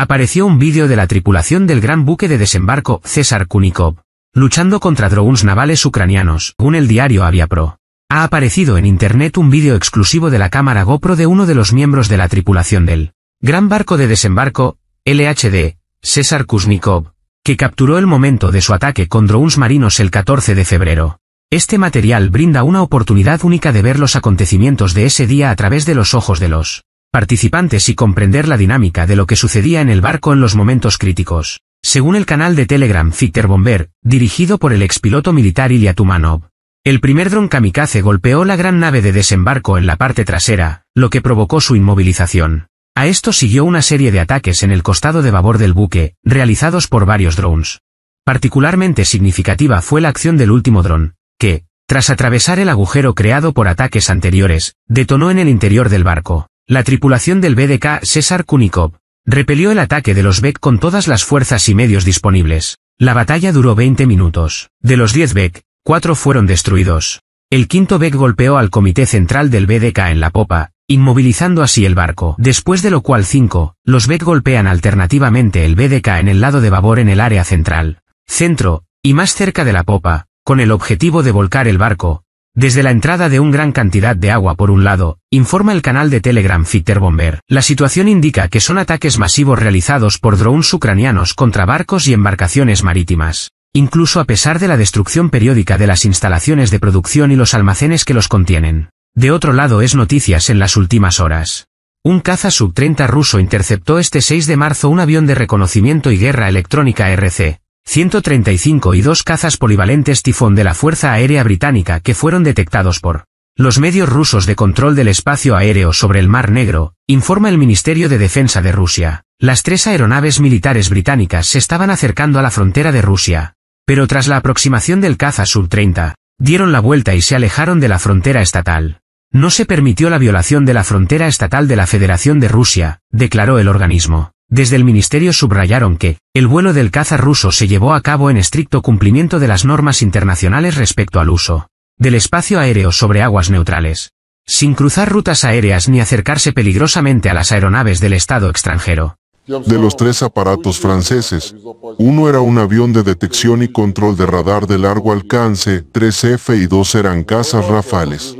apareció un vídeo de la tripulación del gran buque de desembarco César Kunikov, luchando contra drones navales ucranianos, un el diario Aviapro. Ha aparecido en Internet un vídeo exclusivo de la cámara GoPro de uno de los miembros de la tripulación del gran barco de desembarco, LHD, César Kuznikov, que capturó el momento de su ataque con drones marinos el 14 de febrero. Este material brinda una oportunidad única de ver los acontecimientos de ese día a través de los ojos de los participantes y comprender la dinámica de lo que sucedía en el barco en los momentos críticos. Según el canal de Telegram Fichter Bomber, dirigido por el expiloto militar Ilya Tumanov, el primer dron kamikaze golpeó la gran nave de desembarco en la parte trasera, lo que provocó su inmovilización. A esto siguió una serie de ataques en el costado de babor del buque, realizados por varios drones. Particularmente significativa fue la acción del último dron, que, tras atravesar el agujero creado por ataques anteriores, detonó en el interior del barco. La tripulación del BDK César Kunikov repelió el ataque de los Beck con todas las fuerzas y medios disponibles. La batalla duró 20 minutos. De los 10 Beck, 4 fueron destruidos. El quinto Beck golpeó al comité central del BDK en la popa, inmovilizando así el barco. Después de lo cual 5, los Beck golpean alternativamente el BDK en el lado de babor en el área central, centro, y más cerca de la popa, con el objetivo de volcar el barco, desde la entrada de un gran cantidad de agua por un lado, informa el canal de Telegram Fitter Bomber. La situación indica que son ataques masivos realizados por drones ucranianos contra barcos y embarcaciones marítimas. Incluso a pesar de la destrucción periódica de las instalaciones de producción y los almacenes que los contienen. De otro lado es noticias en las últimas horas. Un caza sub-30 ruso interceptó este 6 de marzo un avión de reconocimiento y guerra electrónica RC, 135 y dos cazas polivalentes tifón de la Fuerza Aérea Británica que fueron detectados por los medios rusos de control del espacio aéreo sobre el Mar Negro, informa el Ministerio de Defensa de Rusia. Las tres aeronaves militares británicas se estaban acercando a la frontera de Rusia, pero tras la aproximación del caza Sub-30, dieron la vuelta y se alejaron de la frontera estatal. No se permitió la violación de la frontera estatal de la Federación de Rusia, declaró el organismo. Desde el ministerio subrayaron que, el vuelo del caza ruso se llevó a cabo en estricto cumplimiento de las normas internacionales respecto al uso del espacio aéreo sobre aguas neutrales, sin cruzar rutas aéreas ni acercarse peligrosamente a las aeronaves del Estado extranjero de los tres aparatos franceses. Uno era un avión de detección y control de radar de largo alcance, 3F, y dos eran cazas rafales.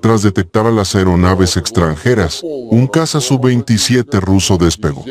Tras detectar a las aeronaves extranjeras, un caza Su-27 ruso despegó.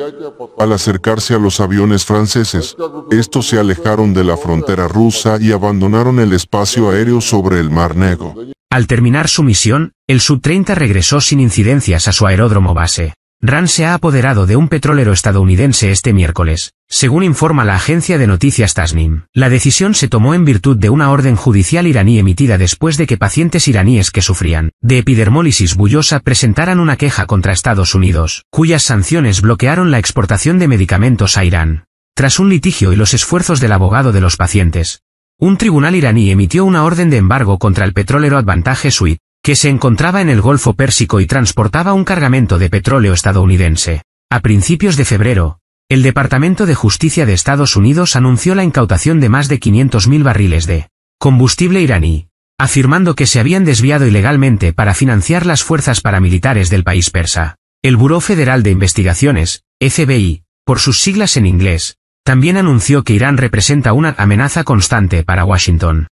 Al acercarse a los aviones franceses, estos se alejaron de la frontera rusa y abandonaron el espacio aéreo sobre el Mar Negro. Al terminar su misión, el Su-30 regresó sin incidencias a su aeródromo base. RAN se ha apoderado de un petrolero estadounidense este miércoles, según informa la agencia de noticias Tasnim. La decisión se tomó en virtud de una orden judicial iraní emitida después de que pacientes iraníes que sufrían de epidermólisis bullosa presentaran una queja contra Estados Unidos, cuyas sanciones bloquearon la exportación de medicamentos a Irán. Tras un litigio y los esfuerzos del abogado de los pacientes, un tribunal iraní emitió una orden de embargo contra el petrolero Advantage Suite, que se encontraba en el Golfo Pérsico y transportaba un cargamento de petróleo estadounidense. A principios de febrero, el Departamento de Justicia de Estados Unidos anunció la incautación de más de 500.000 barriles de combustible iraní, afirmando que se habían desviado ilegalmente para financiar las fuerzas paramilitares del país persa. El Buró Federal de Investigaciones, FBI, por sus siglas en inglés, también anunció que Irán representa una amenaza constante para Washington.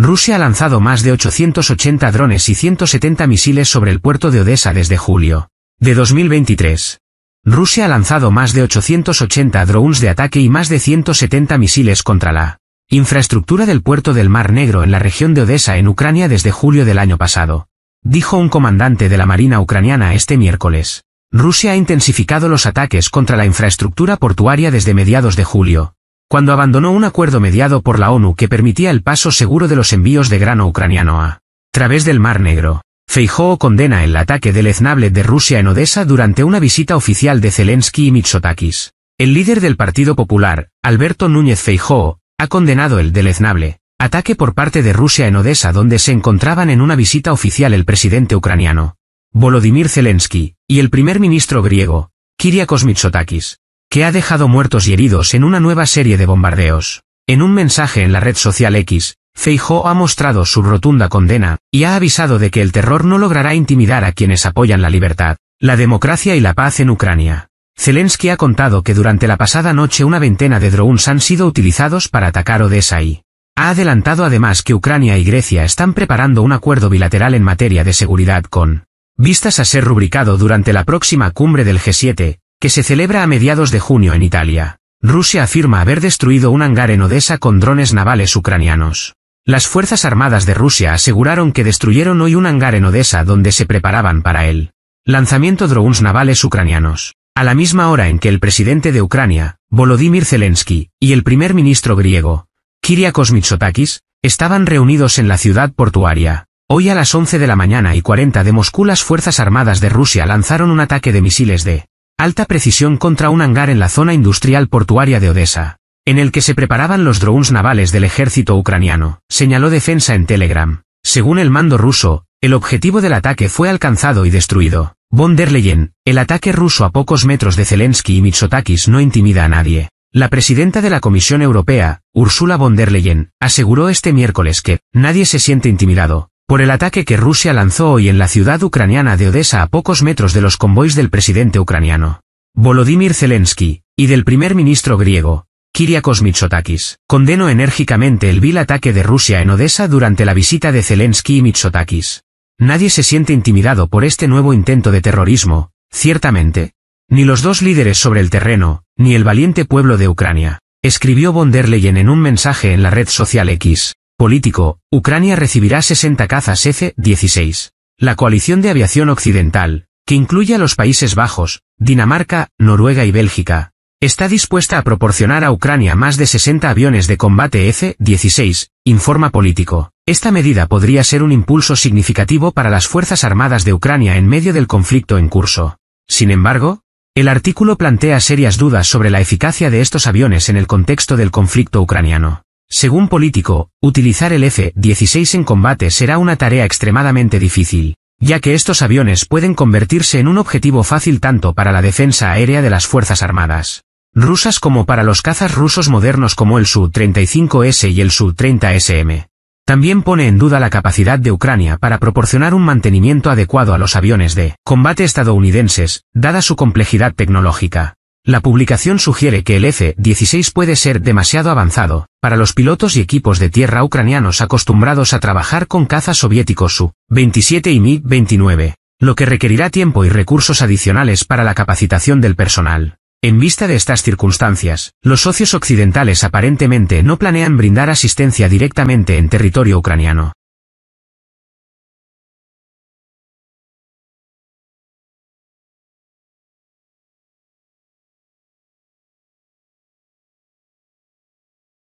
Rusia ha lanzado más de 880 drones y 170 misiles sobre el puerto de Odessa desde julio de 2023. Rusia ha lanzado más de 880 drones de ataque y más de 170 misiles contra la infraestructura del puerto del Mar Negro en la región de Odessa en Ucrania desde julio del año pasado, dijo un comandante de la Marina ucraniana este miércoles. Rusia ha intensificado los ataques contra la infraestructura portuaria desde mediados de julio cuando abandonó un acuerdo mediado por la ONU que permitía el paso seguro de los envíos de grano ucraniano a través del Mar Negro. Feijóo condena el ataque deleznable de Rusia en Odessa durante una visita oficial de Zelensky y Mitsotakis. El líder del Partido Popular, Alberto Núñez Feijóo, ha condenado el deleznable ataque por parte de Rusia en Odessa donde se encontraban en una visita oficial el presidente ucraniano, Volodymyr Zelensky, y el primer ministro griego, Kyriakos Mitsotakis que ha dejado muertos y heridos en una nueva serie de bombardeos. En un mensaje en la red social X, Feijó ha mostrado su rotunda condena, y ha avisado de que el terror no logrará intimidar a quienes apoyan la libertad, la democracia y la paz en Ucrania. Zelensky ha contado que durante la pasada noche una veintena de drones han sido utilizados para atacar Odessa y ha adelantado además que Ucrania y Grecia están preparando un acuerdo bilateral en materia de seguridad con vistas a ser rubricado durante la próxima cumbre del G7, que se celebra a mediados de junio en Italia. Rusia afirma haber destruido un hangar en Odessa con drones navales ucranianos. Las Fuerzas Armadas de Rusia aseguraron que destruyeron hoy un hangar en Odessa donde se preparaban para el lanzamiento drones navales ucranianos. A la misma hora en que el presidente de Ucrania, Volodymyr Zelensky, y el primer ministro griego, Kyriakos Mitsotakis, estaban reunidos en la ciudad portuaria. Hoy a las 11 de la mañana y 40 de Moscú las Fuerzas Armadas de Rusia lanzaron un ataque de misiles de Alta precisión contra un hangar en la zona industrial portuaria de Odessa, en el que se preparaban los drones navales del ejército ucraniano, señaló Defensa en Telegram. Según el mando ruso, el objetivo del ataque fue alcanzado y destruido. Von der Leyen, el ataque ruso a pocos metros de Zelensky y Mitsotakis no intimida a nadie. La presidenta de la Comisión Europea, Ursula von der Leyen, aseguró este miércoles que, nadie se siente intimidado, por el ataque que Rusia lanzó hoy en la ciudad ucraniana de Odessa a pocos metros de los convoys del presidente ucraniano, Volodymyr Zelensky, y del primer ministro griego, Kyriakos Mitsotakis. Condeno enérgicamente el vil ataque de Rusia en Odessa durante la visita de Zelensky y Mitsotakis. Nadie se siente intimidado por este nuevo intento de terrorismo, ciertamente. Ni los dos líderes sobre el terreno, ni el valiente pueblo de Ucrania. Escribió von der Leyen en un mensaje en la red social X. Político, Ucrania recibirá 60 cazas F-16. La coalición de aviación occidental, que incluye a los Países Bajos, Dinamarca, Noruega y Bélgica, está dispuesta a proporcionar a Ucrania más de 60 aviones de combate F-16, informa Político. Esta medida podría ser un impulso significativo para las Fuerzas Armadas de Ucrania en medio del conflicto en curso. Sin embargo, el artículo plantea serias dudas sobre la eficacia de estos aviones en el contexto del conflicto ucraniano. Según político, utilizar el F-16 en combate será una tarea extremadamente difícil, ya que estos aviones pueden convertirse en un objetivo fácil tanto para la defensa aérea de las Fuerzas Armadas rusas como para los cazas rusos modernos como el Su-35S y el Su-30SM. También pone en duda la capacidad de Ucrania para proporcionar un mantenimiento adecuado a los aviones de combate estadounidenses, dada su complejidad tecnológica. La publicación sugiere que el F-16 puede ser demasiado avanzado, para los pilotos y equipos de tierra ucranianos acostumbrados a trabajar con cazas soviéticos Su-27 y MiG-29, lo que requerirá tiempo y recursos adicionales para la capacitación del personal. En vista de estas circunstancias, los socios occidentales aparentemente no planean brindar asistencia directamente en territorio ucraniano.